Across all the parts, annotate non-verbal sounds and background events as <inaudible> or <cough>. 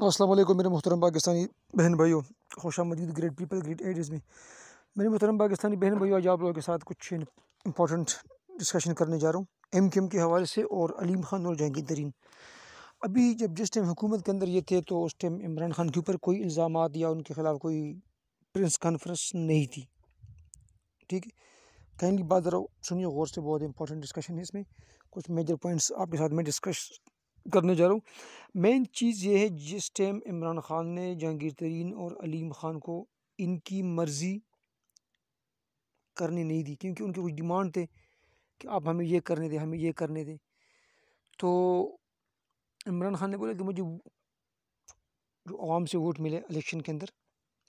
असलम मेरे मोहतरम पाकिस्तानी बहन भाई होशा मजीद ग्रेट पीपल ग्रेट एजेस में मेरे मोहतरम पाकिस्तानी बहन भाई आज आप लोगों के साथ कुछ इंपॉर्टेंट डिस्कशन करने जा रहा हूँ एम क्यू एम के हवाले से और अलीम खान और जहांगीर तरीन अभी जब जिस टाइम हुकूमत के अंदर ये थे तो उस टाइम इमरान खान के ऊपर कोई इल्ज़ाम या उनके ख़िलाफ़ कोई प्रेस कॉन्फ्रेंस नहीं थी ठीक है काइंडली बात ज़रा सुनिए गौर से बहुत इंपॉर्टेंट डिस्कशन है इसमें कुछ मेजर पॉइंट्स आपके साथ मैं डिस्कस करने जा रहा हूँ मेन चीज़ ये है जिस टाइम इमरान ख़ान ने जहांगीर तरीन और अलीम ख़ान को इनकी मर्ज़ी करने नहीं दी क्योंकि उनके कुछ डिमांड थे कि आप हमें ये करने दें हमें ये करने दें तो इमरान ख़ान ने बोला कि मुझे जो आवाम से वोट मिले इलेक्शन के अंदर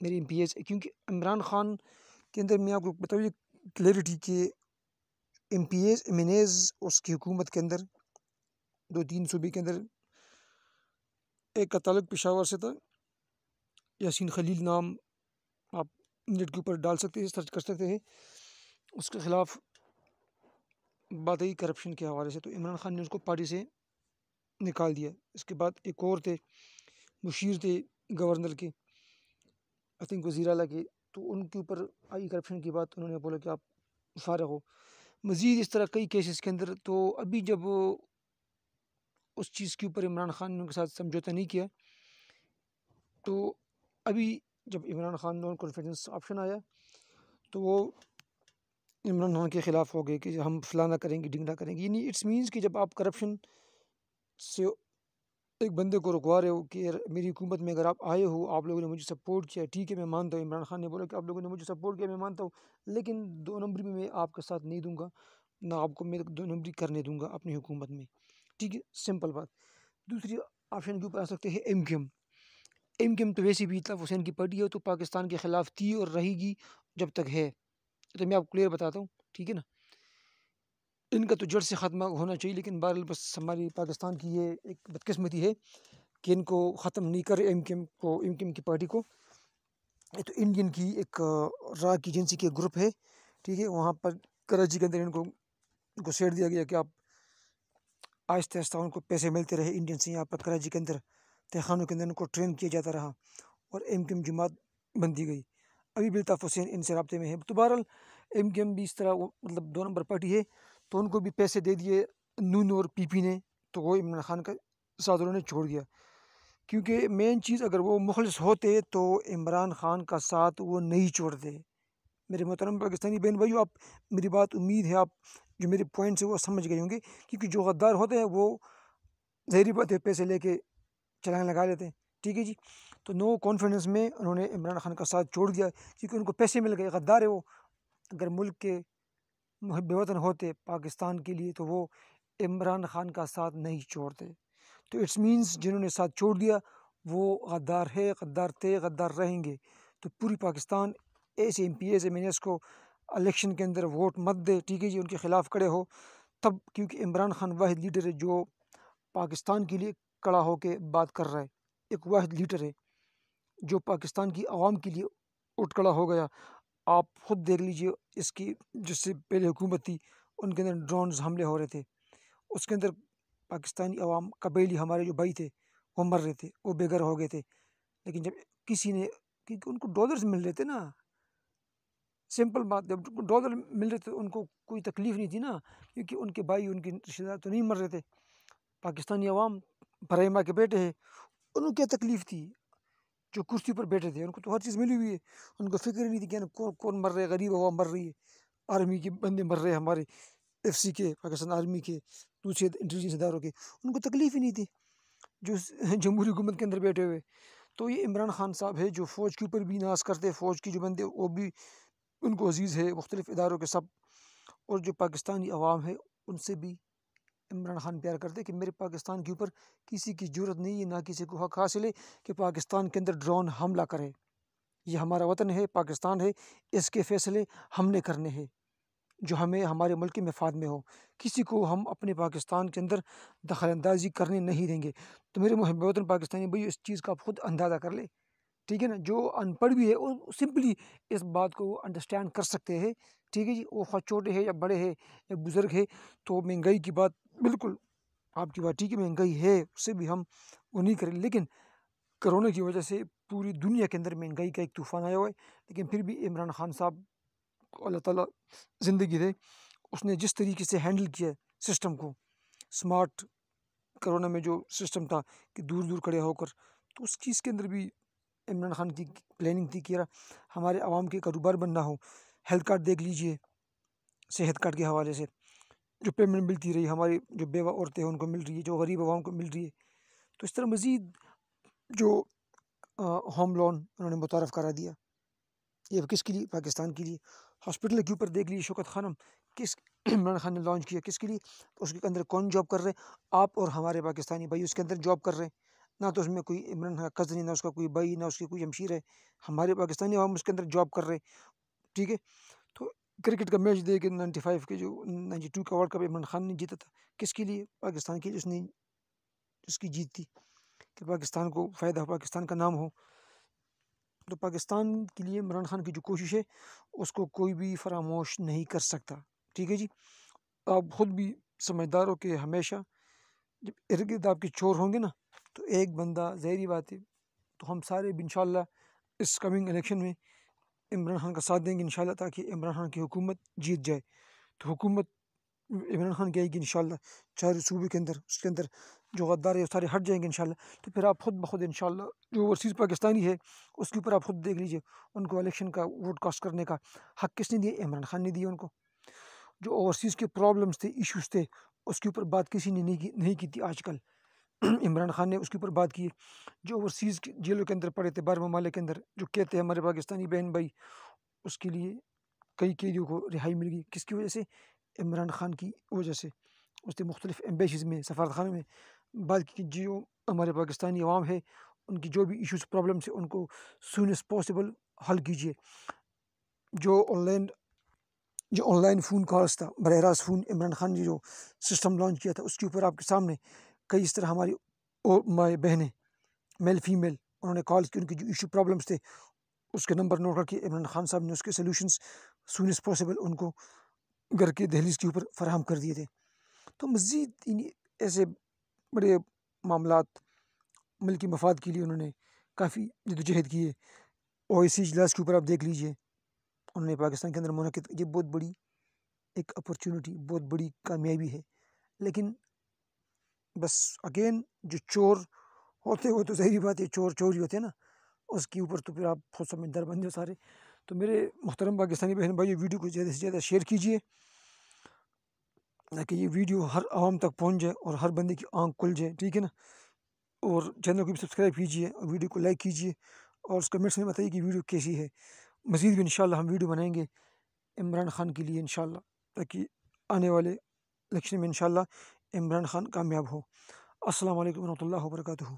मेरे एम पी एस क्योंकि इमरान ख़ान के अंदर मैं आपको बताऊँ ये क्लैरिटी के M P S M N एज उसकी हुकूमत के अंदर दो तीन सूबे के अंदर एक का तलक पेशावर से था यासीन खलील नाम आप नेट के ऊपर डाल सकते हैं सर्च कर सकते हैं उसके ख़िलाफ़ बात आई करप्शन के हवाले से तो इमरान खान ने उसको पार्टी से निकाल दिया इसके बाद एक और थे मुशीर थे गवर्नर के आई थिंक वजी अला के तो उनके ऊपर आई करप्शन की बात उन्होंने बोला कि आप फारग हो मज़ीद इस तरह कई केसेस के अंदर तो अभी जब उस चीज़ के ऊपर इमरान खान ने उनके साथ समझौता नहीं किया तो अभी जब Imran Khan non confidence option आया तो वो इमरान खान के ख़िलाफ़ हो गए कि हम फलाना करेंगे डिंगना करेंगे यानी इट्स मीन्स कि जब आप करप्शन से एक बंदे को रुकवा रहे हो कि मेरी हुकूमत में अगर आप आए हो आप लोगों ने मुझे सपोर्ट किया ठीक है मैं मानता हूँ इमरान खान ने बोला कि आप लोगों ने मुझे सपोर्ट किया मैं मानता हूँ लेकिन दो नंबरी में मैं आपके साथ नहीं दूंगा ना आपको मैं दो नंबरी करने दूँगा अपनी हुकूमत में ठीक है सिंपल बात दूसरी ऑप्शन के ऊपर आ सकते हैं M Q M M K M तो वैसे भी इतलाफ हुसैन की पार्टी है तो पाकिस्तान के ख़िलाफ़ थी और रहेगी जब तक है तो मैं आपको क्लियर बताता हूँ ठीक है ना इनका तो जड़ से ख़त्मा होना चाहिए लेकिन बहर बस हमारी पाकिस्तान की ये एक बदकस्मती है कि इनको ख़त्म नहीं करे एम एम को एम के एम की पार्टी को ये तो इंडियन की एक राग एजेंसी की एक ग्रुप है ठीक है वहाँ पर कराची के अंदर इनको सेट दिया गया कि आप आहिस्ता आहिस्ता उनको पैसे मिलते रहे इंडियन से यहाँ पर कराची के अंदर तहखानों के अंदर उनको ट्रेन किया जाता रहा और एम के एम बन दी गई अभी बिल्ताफ़ हुसैन इनसे रबते में है तो बहरहाल एम के एम भी इस तरह मतलब दो नंबर पार्टी है तो उनको भी पैसे दे दिए नून और पी पी ने तो वो इमरान खान का साथ उन्होंने छोड़ दिया क्योंकि मेन चीज़ अगर वो मुखलस होते तो इमरान खान का साथ वो नहीं छोड़ते मेरे मोहतरम पाकिस्तानी बहन भाई आप मेरी बात उम्मीद है आप जो मेरे पॉइंट्स हैं वो समझ गए होंगे क्योंकि जो गद्दार होते हैं वो जहरी बात है पैसे लेके चलाने लगा लेते हैं ठीक है जी तो नो कॉन्फिडेंस में उन्होंने इमरान खान का साथ छोड़ दिया क्योंकि उनको पैसे मिल गए गद्दार है वो अगर मुल्क के महब वतन होते पाकिस्तान के लिए तो वो इमरान खान का साथ नहीं छोड़ते तो इट्स मींस जिन्होंने साथ छोड़ दिया वो गद्दार है गद्दार थे गद्दार रहेंगे तो पूरी पाकिस्तान ऐसे M P S M N S को अलेक्शन के अंदर वोट मत दे ठीक है जी उनके ख़िलाफ़ खड़े हो तब क्योंकि इमरान खान वाहिद लीडर है जो पाकिस्तान के लिए कड़ा होकर बात कर रहा है एक वाहिद लीडर है जो पाकिस्तान की आवाम के लिए उठ खड़ा हो गया आप ख़ुद देख लीजिए इसकी जिससे पहले हुकूमत थी उनके अंदर ड्रोन हमले हो रहे थे उसके अंदर पाकिस्तानी आवाम कबीली हमारे जो भाई थे वो मर रहे थे वो बेघर हो गए थे लेकिन जब किसी ने क्योंकि उनको डॉलर्स मिल रहे थे ना सिंपल बात जब डॉलर मिल रहे थे उनको कोई तकलीफ़ नहीं थी ना क्योंकि उनके भाई उनके रिश्तेदार तो नहीं मर रहे थे पाकिस्तानी अवाम भरेमा के बेटे हैं उनको क्या तकलीफ़ थी जो कुर्सी पर बैठे थे उनको तो हर चीज़ मिली हुई है उनको फिक्र नहीं थी कि कौन कौन मर रहे गरीब हवा मर रही है आर्मी के बंदे मर रहे हमारे एफ सी के पाकिस्तान आर्मी के दूसरे इंटेलिजेंस इदारों के उनको तकलीफ़ ही नहीं थी जो <laughs> जमहूरी हुकूमत के अंदर बैठे हुए तो ये इमरान खान साहब है जो फ़ौज के ऊपर भी नाश करते फ़ौज की जो बंदे वो भी उनको अजीज़ है मुख्तलिफ़ इदारों के सब और जो पाकिस्तानी अवाम है उनसे भी इमरान खान प्यार करते कि मेरे पाकिस्तान के ऊपर किसी की जरूरत नहीं है ना किसी को हक हासिल है कि पाकिस्तान के अंदर ड्रोन हमला करे ये हमारा वतन है पाकिस्तान है इसके फैसले हमने करने हैं जो हमें हमारे मुल्क के मफाद में हो किसी को हम अपने पाकिस्तान के अंदर दखल अंदाजी करने नहीं देंगे तो मेरे मुहब वतन पाकिस्तानी भाई इस चीज़ का आप खुद अंदाज़ा कर ले ठीक है ना जो अनपढ़ भी है वो सिंपली इस बात को अंडरस्टैंड कर सकते हैं ठीक है जी वो खा छोटे है या बड़े है या बुज़ुर्ग है तो महंगाई की बात बिल्कुल आपकी बात ठीक है महंगाई है उससे भी हम वो नहीं करें लेकिन कोरोना की वजह से पूरी दुनिया के अंदर महंगाई का एक तूफ़ान आया हुआ है लेकिन फिर भी इमरान खान साहब अल्लाह ताला ज़िंदगी दे उसने जिस तरीके से हैंडल किया है सिस्टम को स्मार्ट कोरोना में जो सिस्टम था कि दूर दूर खड़े होकर तो उस चीज़ के अंदर भी इमरान खान की प्लानिंग थी कि हमारे आवाम के कारोबार बनना हो हेल्थ कार्ड देख लीजिए सेहत कार्ड के हवाले से जो पेमेंट मिलती रही हमारी जो बेवा औरतें हैं उनको मिल रही है जो गरीब आवाम को मिल रही है तो इस तरह मज़ीद जो होम लोन उन्होंने मुतारफ़ करा दिया ये किसके लिए पाकिस्तान के लिए हॉस्पिटल के ऊपर देख लीजिए शौकत खानम किस <clears throat> इमरान खान ने लॉन्च किया किसके लिए तो उसके अंदर कौन जॉब कर रहे हैं आप और हमारे पाकिस्तानी भाई उसके अंदर जॉब कर रहे हैं ना तो उसमें कोई इमरान खान कज़न है ना उसका कोई भाई ना उसकी कोई शमशीर है हमारे पाकिस्तानी हम उसके अंदर जॉब कर रहे ठीक है तो क्रिकेट का मैच देख नाइन्टी फाइव के जो नाइन्टी टू का वर्ल्ड कप इमरान खान ने जीता था किसके लिए पाकिस्तान के लिए उसने उसकी जीत थी कि पाकिस्तान को फ़ायदा हो पाकिस्तान का नाम हो तो पाकिस्तान के लिए इमरान खान की जो कोशिश है उसको कोई भी फरामोश नहीं कर सकता ठीक है जी आप खुद भी समझदार हो कि हमेशा जब इर्द गिर्द आपके चोर होंगे ना तो एक बंदा जहरी बात है तो हम सारे इन इस कमिंग इलेक्शन में इमरान खान का साथ देंगे इन ताकि इमरान खान की हुकूमत जीत जाए तो हुकूमत इमरान खान कहेगी इन शाला चार सूबे के अंदर उसके अंदर जो गद्दार है सारे हट जाएंगे इन तो फिर आप खुद ब खुद इन जो ओवरसीज़ पाकिस्तानी है उसके ऊपर आप खुद देख लीजिए उनको इलेक्शन का वोट कास्ट करने का हक किसने दिया इमरान खान ने दिया उनको जो ओवरसीज़ के प्रॉब्लम्स थे इशूज़ थे उसके ऊपर बात किसी ने नहीं की नहीं की थी आजकल <clears throat> इमरान खान ने उसके ऊपर बात की जो ओवरसीज़ जेलों के अंदर पड़े थे बार ममालिक के अंदर जो कहते हैं हमारे पाकिस्तानी बहन भाई उसके लिए कई कैदियों को रिहाई मिल गई किसकी वजह से इमरान खान की वजह से उसने मुख्तलिफ एम्बेसीज़ में खान में बात की जो हमारे पाकिस्तानी आवाम है उनकी जो भी इश्यूज़ प्रॉब्लम्स है उनको सुन एज पॉसिबल हल कीजिए जो ऑनलाइन जो ऑनलाइन फ़ोन कॉल्स था बरह रास्त फ़ोन इमरान खान ने जो सिस्टम लॉन्च किया था उसके ऊपर आपके सामने कई इस तरह हमारी और बहनें मेल फीमेल उन्होंने कॉल की उनकी जो इशू प्रॉब्लम्स थे उसके नंबर नोट करके इमरान खान साहब ने उसके सोल्यूशंस सुन एज़ पॉसिबल उनको घर के दहलीज के ऊपर फराहम कर दिए थे तो मज़ीद इन ऐसे बड़े मामला मुल्की मफाद के लिए उन्होंने काफ़ी जदोजहद किए है और इसी इजलास के ऊपर आप देख लीजिए उन्होंने पाकिस्तान के अंदर मुनद ये बहुत बड़ी एक अपॉर्चुनिटी बहुत बड़ी कामयाबी है लेकिन बस अगेन जो चोर होते हुए तो सही बात है चोर चोर ही होते हैं ना उसके ऊपर तो फिर आप खुद समझदार बन हो सारे तो मेरे मुहतरम पाकिस्तानी बहन भाई ये वीडियो को ज़्यादा से ज़्यादा शेयर कीजिए ताकि ये वीडियो हर आवाम तक पहुँच जाए और हर बंदे की आँख खुल जाए ठीक है ना और चैनल को भी सब्सक्राइब कीजिए और वीडियो को लाइक कीजिए और उस कमेंट्स में बताइए कि वीडियो कैसी है मज़ीद भी इन हम वीडियो बनाएंगे इमरान खान के लिए इन ताकि आने वाले इलेक्शन में इन इमरान खान कामयाब हो असलम वरहमल वर्का